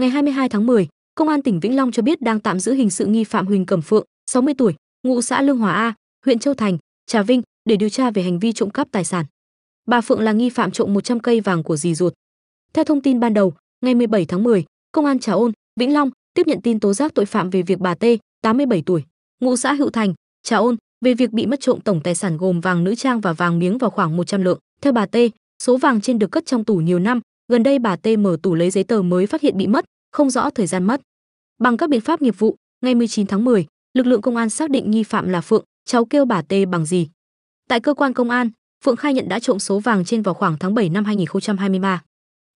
Ngày 22 tháng 10, Công an tỉnh Vĩnh Long cho biết đang tạm giữ hình sự nghi phạm Huỳnh Cẩm Phượng, 60 tuổi, ngụ xã Lương Hòa A, huyện Châu Thành, Trà Vinh để điều tra về hành vi trộm cắp tài sản. Bà Phượng là nghi phạm trộm 100 cây vàng của dì ruột. Theo thông tin ban đầu, ngày 17 tháng 10, Công an Trà Ôn, Vĩnh Long tiếp nhận tin tố giác tội phạm về việc bà T, 87 tuổi, ngụ xã Hữu Thành, Trà Ôn về việc bị mất trộm tổng tài sản gồm vàng nữ trang và vàng miếng vào khoảng 100 lượng. Theo bà T, số vàng trên được cất trong tủ nhiều năm, gần đây bà T mở tủ lấy giấy tờ mới phát hiện bị mất, không rõ thời gian mất. Bằng các biện pháp nghiệp vụ, ngày 19 tháng 10, lực lượng công an xác định nghi phạm là Phượng, cháu kêu bà T bằng gì. Tại cơ quan công an, Phượng khai nhận đã trộm số vàng trên vào khoảng tháng 7 năm 2023.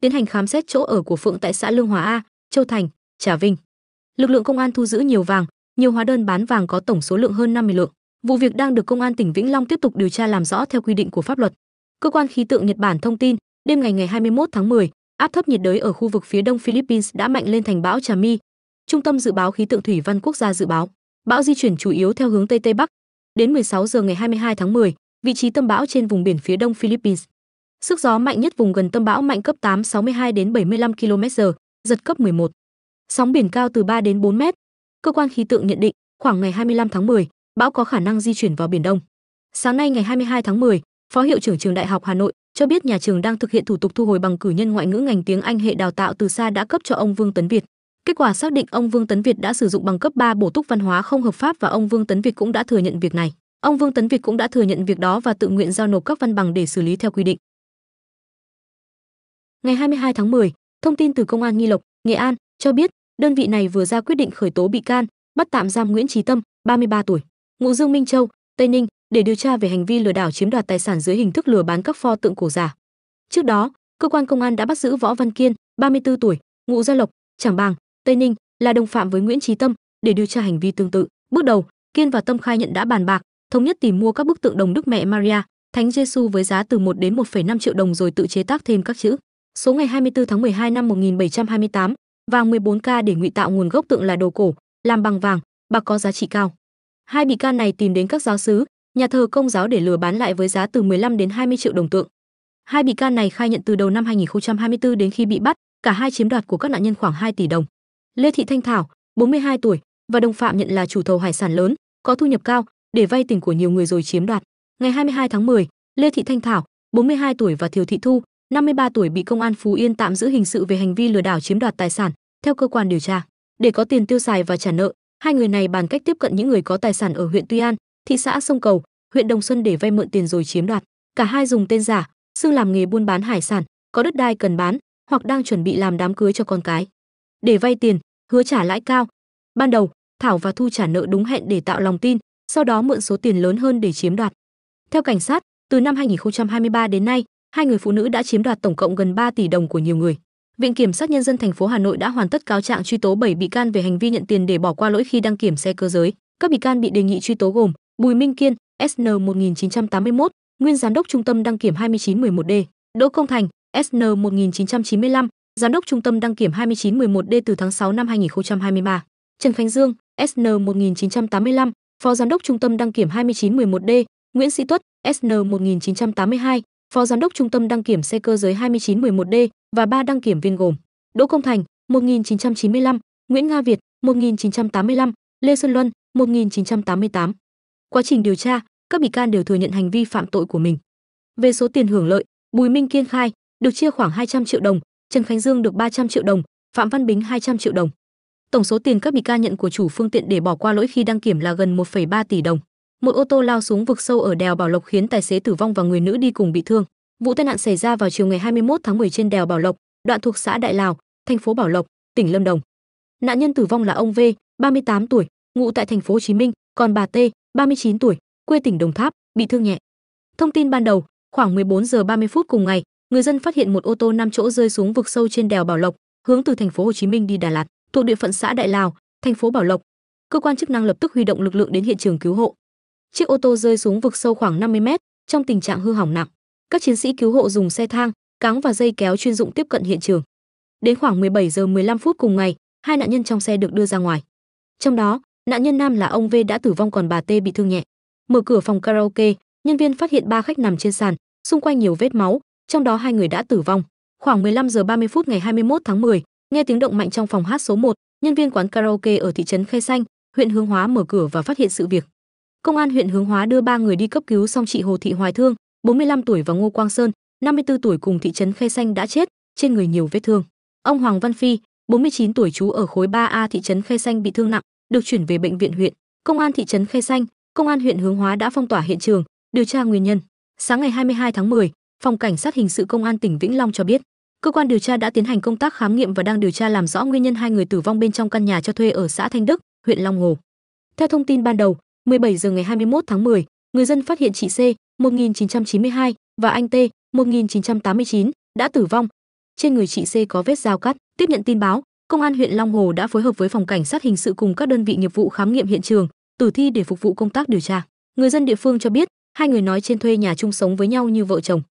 Tiến hành khám xét chỗ ở của Phượng tại xã Lương Hòa A, Châu Thành, Trà Vinh. Lực lượng công an thu giữ nhiều vàng, nhiều hóa đơn bán vàng có tổng số lượng hơn 50 lượng. Vụ việc đang được công an tỉnh Vĩnh Long tiếp tục điều tra làm rõ theo quy định của pháp luật. Cơ quan khí tượng Nhật Bản thông tin, Đêm ngày ngày 21 tháng 10, áp thấp nhiệt đới ở khu vực phía đông Philippines đã mạnh lên thành bão Trà Mi. Trung tâm dự báo khí tượng thủy văn quốc gia dự báo, bão di chuyển chủ yếu theo hướng tây tây bắc. Đến 16 giờ ngày 22 tháng 10, vị trí tâm bão trên vùng biển phía đông Philippines. Sức gió mạnh nhất vùng gần tâm bão mạnh cấp 8 62 đến 75 km/h, giật cấp 11. Sóng biển cao từ 3 đến 4 mét. Cơ quan khí tượng nhận định, khoảng ngày 25 tháng 10, bão có khả năng di chuyển vào biển Đông. Sáng nay ngày 22 tháng 10, Phó hiệu trưởng trường Đại học Hà Nội, cho biết nhà trường đang thực hiện thủ tục thu hồi bằng cử nhân ngoại ngữ ngành tiếng Anh hệ đào tạo từ xa đã cấp cho ông Vương Tấn Việt. Kết quả xác định ông Vương Tấn Việt đã sử dụng bằng cấp 3 bổ túc văn hóa không hợp pháp và ông Vương Tấn Việt cũng đã thừa nhận việc này. Ông Vương Tấn Việt cũng đã thừa nhận việc đó và tự nguyện giao nộp các văn bằng để xử lý theo quy định. Ngày 22 tháng 10, thông tin từ Công an Nghi Lộc, Nghệ An cho biết, đơn vị này vừa ra quyết định khởi tố bị can, bắt tạm giam Nguyễn Trí Tâm, 33 tuổi, ngụ Dương Minh Châu, Tây Ninh để điều tra về hành vi lừa đảo chiếm đoạt tài sản dưới hình thức lừa bán các pho tượng cổ giả. Trước đó, cơ quan công an đã bắt giữ Võ Văn Kiên, 34 tuổi, ngụ Gia Lộc, Trảng Bàng, Tây Ninh, là đồng phạm với Nguyễn Trí Tâm để điều tra hành vi tương tự. Bước đầu, Kiên và Tâm khai nhận đã bàn bạc, thống nhất tìm mua các bức tượng đồng Đức Mẹ Maria, Thánh Giêsu với giá từ 1 đến 1,5 triệu đồng rồi tự chế tác thêm các chữ. Số ngày 24 tháng 12 năm 1728, vàng 14K để ngụy tạo nguồn gốc tượng là đồ cổ, làm bằng vàng, bạc có giá trị cao. Hai bị can này tìm đến các giáo sứ, nhà thờ công giáo để lừa bán lại với giá từ 15 đến 20 triệu đồng tượng. Hai bị can này khai nhận từ đầu năm 2024 đến khi bị bắt, cả hai chiếm đoạt của các nạn nhân khoảng 2 tỷ đồng. Lê Thị Thanh Thảo, 42 tuổi, và đồng phạm nhận là chủ thầu hải sản lớn, có thu nhập cao, để vay tiền của nhiều người rồi chiếm đoạt. Ngày 22 tháng 10, Lê Thị Thanh Thảo, 42 tuổi và Thiều Thị Thu, 53 tuổi bị công an Phú Yên tạm giữ hình sự về hành vi lừa đảo chiếm đoạt tài sản, theo cơ quan điều tra. Để có tiền tiêu xài và trả nợ, hai người này bàn cách tiếp cận những người có tài sản ở huyện Tuy An, thị xã Sông Cầu, huyện Đồng Xuân để vay mượn tiền rồi chiếm đoạt. Cả hai dùng tên giả, xưng làm nghề buôn bán hải sản, có đất đai cần bán hoặc đang chuẩn bị làm đám cưới cho con cái. Để vay tiền, hứa trả lãi cao. Ban đầu, Thảo và Thu trả nợ đúng hẹn để tạo lòng tin, sau đó mượn số tiền lớn hơn để chiếm đoạt. Theo cảnh sát, từ năm 2023 đến nay, hai người phụ nữ đã chiếm đoạt tổng cộng gần 3 tỷ đồng của nhiều người. Viện kiểm sát nhân dân thành phố Hà Nội đã hoàn tất cáo trạng truy tố 7 bị can về hành vi nhận tiền để bỏ qua lỗi khi đăng kiểm xe cơ giới. Các bị can bị đề nghị truy tố gồm Bùi Minh Kiên, SN 1981, nguyên giám đốc trung tâm đăng kiểm 2911D, Đỗ Công Thành, SN 1995, giám đốc trung tâm đăng kiểm 2911D từ tháng 6 năm 2023, Trần Khánh Dương, SN 1985, phó giám đốc trung tâm đăng kiểm 2911D, Nguyễn Sĩ Tuất, SN 1982, phó giám đốc trung tâm đăng kiểm xe cơ giới 2911D và ba đăng kiểm viên gồm Đỗ Công Thành 1995, Nguyễn Nga Việt 1985, Lê Xuân Luân 1988. Quá trình điều tra, các bị can đều thừa nhận hành vi phạm tội của mình. Về số tiền hưởng lợi, Bùi Minh Kiên khai được chia khoảng 200 triệu đồng, Trần Khánh Dương được 300 triệu đồng, Phạm Văn Bính 200 triệu đồng. Tổng số tiền các bị can nhận của chủ phương tiện để bỏ qua lỗi khi đăng kiểm là gần 1,3 tỷ đồng. Một ô tô lao xuống vực sâu ở đèo Bảo Lộc khiến tài xế tử vong và người nữ đi cùng bị thương. Vụ tai nạn xảy ra vào chiều ngày 21 tháng 10 trên đèo Bảo Lộc, đoạn thuộc xã Đại Lào, thành phố Bảo Lộc, tỉnh Lâm Đồng. Nạn nhân tử vong là ông V, 38 tuổi, ngụ tại thành phố Hồ Chí Minh, còn bà T, 39 tuổi, quê tỉnh Đồng Tháp, bị thương nhẹ. Thông tin ban đầu, khoảng 14 giờ 30 phút cùng ngày, người dân phát hiện một ô tô 5 chỗ rơi xuống vực sâu trên đèo Bảo Lộc, hướng từ thành phố Hồ Chí Minh đi Đà Lạt, thuộc địa phận xã Đại Lào, thành phố Bảo Lộc. Cơ quan chức năng lập tức huy động lực lượng đến hiện trường cứu hộ. Chiếc ô tô rơi xuống vực sâu khoảng 50 mét, trong tình trạng hư hỏng nặng. Các chiến sĩ cứu hộ dùng xe thang, cáng và dây kéo chuyên dụng tiếp cận hiện trường. Đến khoảng 17 giờ 15 phút cùng ngày, hai nạn nhân trong xe được đưa ra ngoài. Trong đó, Nạn nhân nam là ông V đã tử vong còn bà T bị thương nhẹ. Mở cửa phòng karaoke, nhân viên phát hiện ba khách nằm trên sàn, xung quanh nhiều vết máu, trong đó hai người đã tử vong. Khoảng 15 giờ 30 phút ngày 21 tháng 10, nghe tiếng động mạnh trong phòng hát số 1, nhân viên quán karaoke ở thị trấn Khe Xanh, huyện Hướng Hóa mở cửa và phát hiện sự việc. Công an huyện Hướng Hóa đưa ba người đi cấp cứu xong chị Hồ Thị Hoài Thương, 45 tuổi và Ngô Quang Sơn, 54 tuổi cùng thị trấn Khe Xanh đã chết, trên người nhiều vết thương. Ông Hoàng Văn Phi, 49 tuổi trú ở khối 3A thị trấn Khe Xanh bị thương nặng, được chuyển về bệnh viện huyện. Công an thị trấn Khe Xanh, công an huyện Hướng Hóa đã phong tỏa hiện trường, điều tra nguyên nhân. Sáng ngày 22 tháng 10, phòng cảnh sát hình sự công an tỉnh Vĩnh Long cho biết, cơ quan điều tra đã tiến hành công tác khám nghiệm và đang điều tra làm rõ nguyên nhân hai người tử vong bên trong căn nhà cho thuê ở xã Thanh Đức, huyện Long Hồ. Theo thông tin ban đầu, 17 giờ ngày 21 tháng 10, người dân phát hiện chị C, 1992 và anh T, 1989 đã tử vong. Trên người chị C có vết dao cắt. Tiếp nhận tin báo, Công an huyện Long Hồ đã phối hợp với phòng cảnh sát hình sự cùng các đơn vị nghiệp vụ khám nghiệm hiện trường, tử thi để phục vụ công tác điều tra. Người dân địa phương cho biết, hai người nói trên thuê nhà chung sống với nhau như vợ chồng.